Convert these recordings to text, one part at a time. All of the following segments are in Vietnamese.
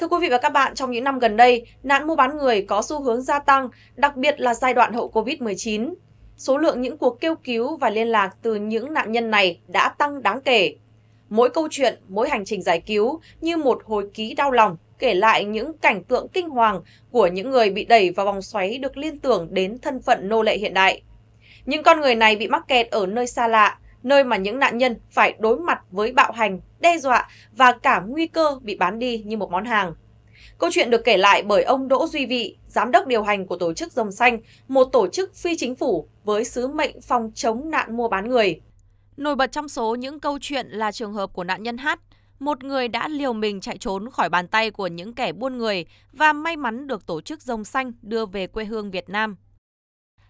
Thưa quý vị và các bạn, trong những năm gần đây, nạn mua bán người có xu hướng gia tăng, đặc biệt là giai đoạn hậu Covid-19. Số lượng những cuộc kêu cứu và liên lạc từ những nạn nhân này đã tăng đáng kể. Mỗi câu chuyện, mỗi hành trình giải cứu như một hồi ký đau lòng kể lại những cảnh tượng kinh hoàng của những người bị đẩy vào vòng xoáy được liên tưởng đến thân phận nô lệ hiện đại. Những con người này bị mắc kẹt ở nơi xa lạ, nơi mà những nạn nhân phải đối mặt với bạo hành, đe dọa và cả nguy cơ bị bán đi như một món hàng. Câu chuyện được kể lại bởi ông Đỗ Duy Vị, giám đốc điều hành của tổ chức Rồng Xanh, một tổ chức phi chính phủ với sứ mệnh phòng chống nạn mua bán người. Nổi bật trong số những câu chuyện là trường hợp của nạn nhân H, một người đã liều mình chạy trốn khỏi bàn tay của những kẻ buôn người và may mắn được tổ chức Rồng Xanh đưa về quê hương Việt Nam.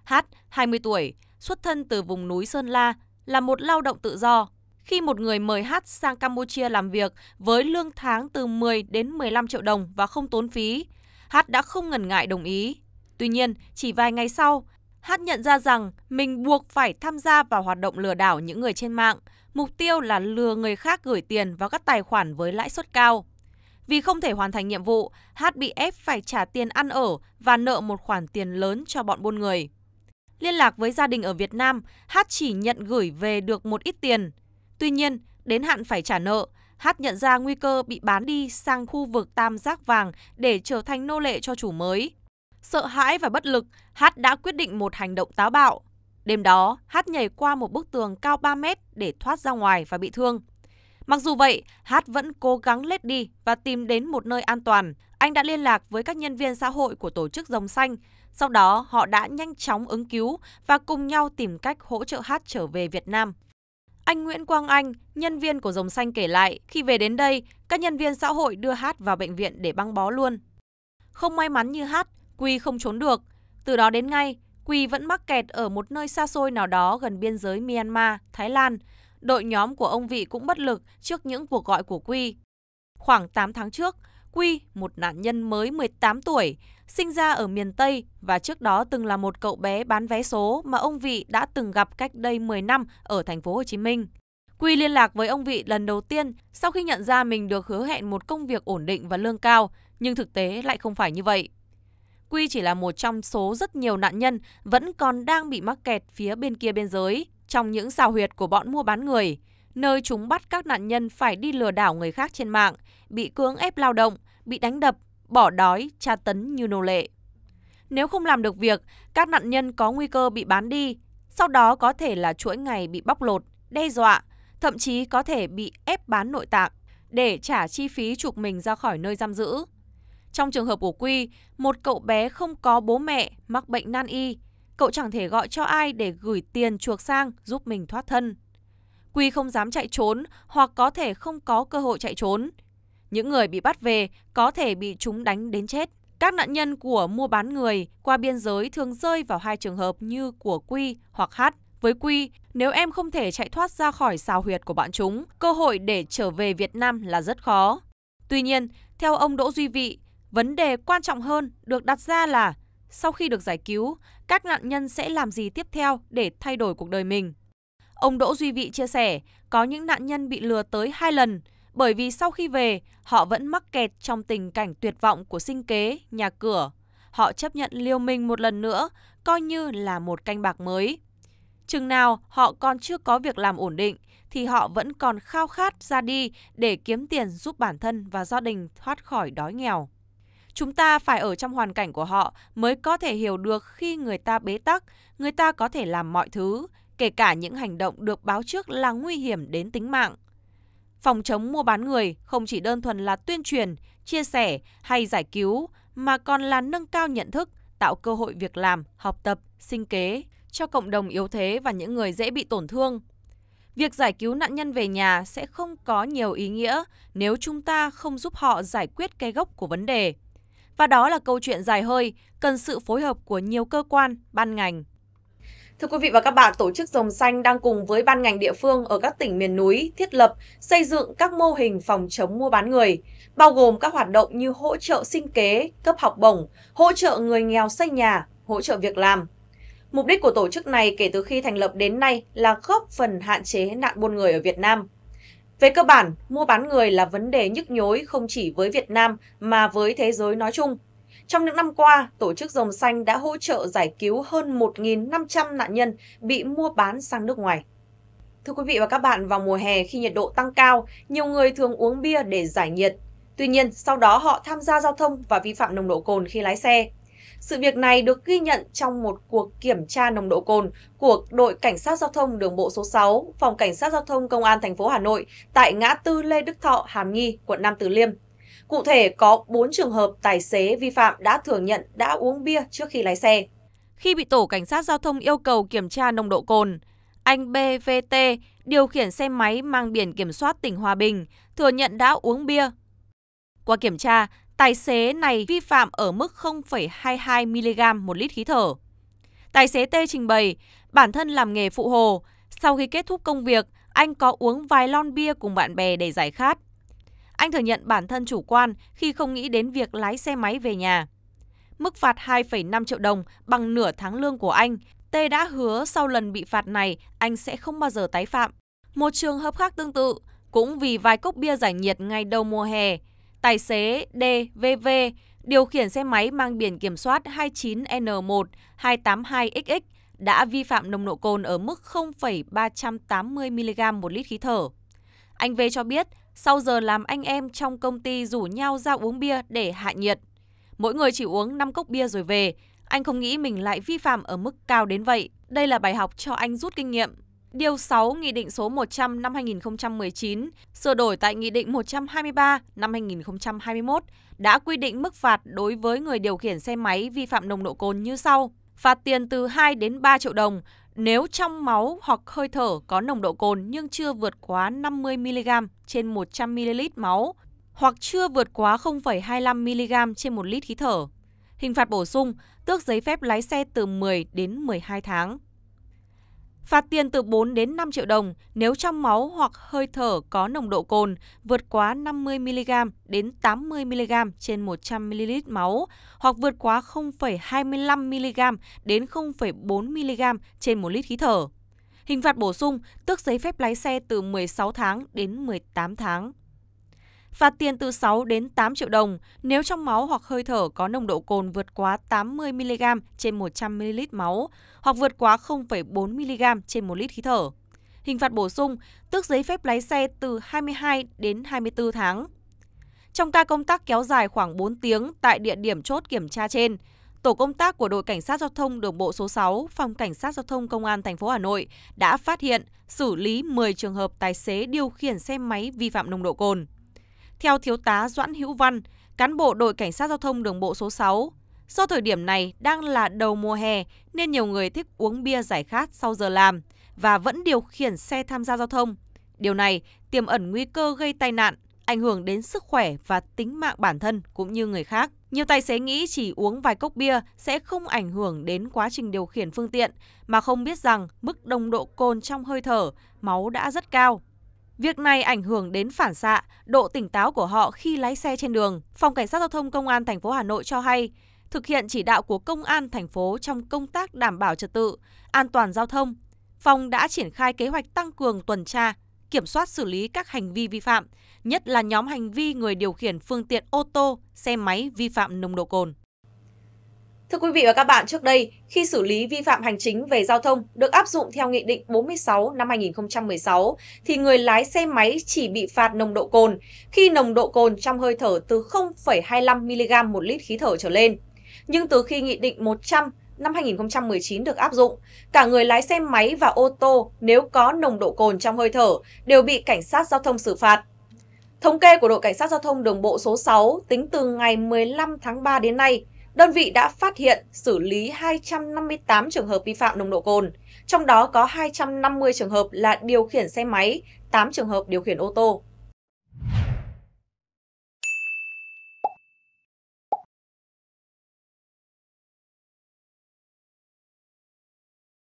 H, 20 tuổi, xuất thân từ vùng núi Sơn La, là một lao động tự do, khi một người mời hát sang Campuchia làm việc với lương tháng từ 10 đến 15 triệu đồng và không tốn phí. Hát đã không ngần ngại đồng ý. Tuy nhiên, chỉ vài ngày sau, Hát nhận ra rằng mình buộc phải tham gia vào hoạt động lừa đảo những người trên mạng, mục tiêu là lừa người khác gửi tiền vào các tài khoản với lãi suất cao. Vì không thể hoàn thành nhiệm vụ, Hát bị ép phải trả tiền ăn ở và nợ một khoản tiền lớn cho bọn buôn người. Liên lạc với gia đình ở Việt Nam, Hát chỉ nhận gửi về được một ít tiền. Tuy nhiên, đến hạn phải trả nợ, H nhận ra nguy cơ bị bán đi sang khu vực tam giác vàng để trở thành nô lệ cho chủ mới. Sợ hãi và bất lực, H đã quyết định một hành động táo bạo. Đêm đó, H nhảy qua một bức tường cao 3 mét để thoát ra ngoài và bị thương. Mặc dù vậy, H vẫn cố gắng lết đi và tìm đến một nơi an toàn. Anh đã liên lạc với các nhân viên xã hội của tổ chức Rồng Xanh. Sau đó, họ đã nhanh chóng ứng cứu và cùng nhau tìm cách hỗ trợ H trở về Việt Nam. Anh Nguyễn Quang Anh, nhân viên của Rồng Xanh kể lại, khi về đến đây, các nhân viên xã hội đưa Hát vào bệnh viện để băng bó luôn. Không may mắn như Hát, Quy không trốn được. Từ đó đến ngay, Quy vẫn mắc kẹt ở một nơi xa xôi nào đó gần biên giới Myanmar, Thái Lan. Đội nhóm của ông Vị cũng bất lực trước những cuộc gọi của Quy. Khoảng 8 tháng trước, Quy, một nạn nhân mới 18 tuổi, sinh ra ở miền Tây và trước đó từng là một cậu bé bán vé số mà ông Vị đã từng gặp cách đây 10 năm ở thành phố Hồ Chí Minh. Quy liên lạc với ông Vị lần đầu tiên sau khi nhận ra mình được hứa hẹn một công việc ổn định và lương cao, nhưng thực tế lại không phải như vậy. Quy chỉ là một trong số rất nhiều nạn nhân vẫn còn đang bị mắc kẹt phía bên kia biên giới, trong những xào huyệt của bọn mua bán người, nơi chúng bắt các nạn nhân phải đi lừa đảo người khác trên mạng, bị cưỡng ép lao động, bị đánh đập, bỏ đói, tra tấn như nô lệ. Nếu không làm được việc, các nạn nhân có nguy cơ bị bán đi, sau đó có thể là chuỗi ngày bị bóc lột, đe dọa, thậm chí có thể bị ép bán nội tạng để trả chi phí chuộc mình ra khỏi nơi giam giữ. Trong trường hợp của Quy, một cậu bé không có bố mẹ, mắc bệnh nan y, cậu chẳng thể gọi cho ai để gửi tiền chuộc sang giúp mình thoát thân. Quy không dám chạy trốn hoặc có thể không có cơ hội chạy trốn. Những người bị bắt về có thể bị chúng đánh đến chết. Các nạn nhân của mua bán người qua biên giới thường rơi vào hai trường hợp như của Quy hoặc Hát. Với Quy, nếu em không thể chạy thoát ra khỏi xào huyệt của bọn chúng, cơ hội để trở về Việt Nam là rất khó. Tuy nhiên, theo ông Đỗ Duy Vị, vấn đề quan trọng hơn được đặt ra là sau khi được giải cứu, các nạn nhân sẽ làm gì tiếp theo để thay đổi cuộc đời mình. Ông Đỗ Duy Vị chia sẻ, có những nạn nhân bị lừa tới hai lần, bởi vì sau khi về, họ vẫn mắc kẹt trong tình cảnh tuyệt vọng của sinh kế, nhà cửa. Họ chấp nhận liều mình một lần nữa, coi như là một canh bạc mới. Chừng nào họ còn chưa có việc làm ổn định, thì họ vẫn còn khao khát ra đi để kiếm tiền giúp bản thân và gia đình thoát khỏi đói nghèo. Chúng ta phải ở trong hoàn cảnh của họ mới có thể hiểu được khi người ta bế tắc, người ta có thể làm mọi thứ, kể cả những hành động được báo trước là nguy hiểm đến tính mạng phòng chống mua bán người không chỉ đơn thuần là tuyên truyền, chia sẻ hay giải cứu mà còn là nâng cao nhận thức, tạo cơ hội việc làm, học tập, sinh kế cho cộng đồng yếu thế và những người dễ bị tổn thương. Việc giải cứu nạn nhân về nhà sẽ không có nhiều ý nghĩa nếu chúng ta không giúp họ giải quyết cái gốc của vấn đề. Và đó là câu chuyện dài hơi, cần sự phối hợp của nhiều cơ quan, ban ngành. Thưa quý vị và các bạn, Tổ chức Rồng Xanh đang cùng với ban ngành địa phương ở các tỉnh miền núi thiết lập, xây dựng các mô hình phòng chống mua bán người, bao gồm các hoạt động như hỗ trợ sinh kế, cấp học bổng, hỗ trợ người nghèo xây nhà, hỗ trợ việc làm. Mục đích của tổ chức này kể từ khi thành lập đến nay là góp phần hạn chế nạn buôn người ở Việt Nam. Về cơ bản, mua bán người là vấn đề nhức nhối không chỉ với Việt Nam mà với thế giới nói chung – trong những năm qua, Tổ chức Rồng Xanh đã hỗ trợ giải cứu hơn 1.500 nạn nhân bị mua bán sang nước ngoài. Thưa quý vị và các bạn, vào mùa hè khi nhiệt độ tăng cao, nhiều người thường uống bia để giải nhiệt. Tuy nhiên, sau đó họ tham gia giao thông và vi phạm nồng độ cồn khi lái xe. Sự việc này được ghi nhận trong một cuộc kiểm tra nồng độ cồn của đội cảnh sát giao thông đường bộ số 6, phòng cảnh sát giao thông công an thành phố Hà Nội tại ngã tư Lê Đức Thọ, Hàm Nghi, quận Nam Từ Liêm Cụ thể, có 4 trường hợp tài xế vi phạm đã thừa nhận đã uống bia trước khi lái xe. Khi bị tổ cảnh sát giao thông yêu cầu kiểm tra nồng độ cồn, anh BVT điều khiển xe máy mang biển kiểm soát tỉnh Hòa Bình thừa nhận đã uống bia. Qua kiểm tra, tài xế này vi phạm ở mức 0,22 mg một lít khí thở. Tài xế T trình bày, bản thân làm nghề phụ hồ, sau khi kết thúc công việc, anh có uống vài lon bia cùng bạn bè để giải khát. Anh thừa nhận bản thân chủ quan khi không nghĩ đến việc lái xe máy về nhà. Mức phạt 2,5 triệu đồng bằng nửa tháng lương của anh. T đã hứa sau lần bị phạt này, anh sẽ không bao giờ tái phạm. Một trường hợp khác tương tự, cũng vì vài cốc bia giải nhiệt ngay đầu mùa hè, tài xế DVV điều khiển xe máy mang biển kiểm soát 29N1282XX đã vi phạm nồng độ cồn ở mức 0,380 mg một lít khí thở. Anh V cho biết sau giờ làm anh em trong công ty rủ nhau ra uống bia để hạ nhiệt. Mỗi người chỉ uống 5 cốc bia rồi về, anh không nghĩ mình lại vi phạm ở mức cao đến vậy. Đây là bài học cho anh rút kinh nghiệm. Điều 6 Nghị định số 100 năm 2019, sửa đổi tại Nghị định 123 năm 2021, đã quy định mức phạt đối với người điều khiển xe máy vi phạm nồng độ cồn như sau. Phạt tiền từ 2 đến 3 triệu đồng, nếu trong máu hoặc hơi thở có nồng độ cồn nhưng chưa vượt quá 50mg trên 100ml máu hoặc chưa vượt quá 0,25mg trên 1 lít khí thở. Hình phạt bổ sung, tước giấy phép lái xe từ 10 đến 12 tháng. Phạt tiền từ 4 đến 5 triệu đồng nếu trong máu hoặc hơi thở có nồng độ cồn vượt quá 50mg đến 80mg trên 100ml máu hoặc vượt quá 0,25mg đến 0,4mg trên 1 lít khí thở. Hình phạt bổ sung tước giấy phép lái xe từ 16 tháng đến 18 tháng phạt tiền từ 6 đến 8 triệu đồng nếu trong máu hoặc hơi thở có nồng độ cồn vượt quá 80 mg trên 100 ml máu hoặc vượt quá 0,4 mg trên 1 lít khí thở. Hình phạt bổ sung, tước giấy phép lái xe từ 22 đến 24 tháng. Trong ca công tác kéo dài khoảng 4 tiếng tại địa điểm chốt kiểm tra trên, tổ công tác của đội cảnh sát giao thông đường bộ số 6, phòng cảnh sát giao thông công an thành phố Hà Nội đã phát hiện, xử lý 10 trường hợp tài xế điều khiển xe máy vi phạm nồng độ cồn. Theo Thiếu tá Doãn Hữu Văn, cán bộ đội Cảnh sát Giao thông Đường bộ số 6, do thời điểm này đang là đầu mùa hè nên nhiều người thích uống bia giải khát sau giờ làm và vẫn điều khiển xe tham gia giao thông. Điều này tiềm ẩn nguy cơ gây tai nạn, ảnh hưởng đến sức khỏe và tính mạng bản thân cũng như người khác. Nhiều tài xế nghĩ chỉ uống vài cốc bia sẽ không ảnh hưởng đến quá trình điều khiển phương tiện mà không biết rằng mức đồng độ cồn trong hơi thở, máu đã rất cao. Việc này ảnh hưởng đến phản xạ, độ tỉnh táo của họ khi lái xe trên đường. Phòng Cảnh sát Giao thông Công an thành phố Hà Nội cho hay, thực hiện chỉ đạo của Công an thành phố trong công tác đảm bảo trật tự, an toàn giao thông, phòng đã triển khai kế hoạch tăng cường tuần tra, kiểm soát xử lý các hành vi vi phạm, nhất là nhóm hành vi người điều khiển phương tiện ô tô, xe máy vi phạm nồng độ cồn. Thưa quý vị và các bạn, trước đây, khi xử lý vi phạm hành chính về giao thông được áp dụng theo Nghị định 46 năm 2016, thì người lái xe máy chỉ bị phạt nồng độ cồn khi nồng độ cồn trong hơi thở từ 0,25mg một lít khí thở trở lên. Nhưng từ khi Nghị định 100 năm 2019 được áp dụng, cả người lái xe máy và ô tô nếu có nồng độ cồn trong hơi thở đều bị cảnh sát giao thông xử phạt. Thống kê của đội cảnh sát giao thông đường bộ số 6 tính từ ngày 15 tháng 3 đến nay, đơn vị đã phát hiện xử lý 258 trường hợp vi phạm nồng độ cồn, trong đó có 250 trường hợp là điều khiển xe máy, 8 trường hợp điều khiển ô tô.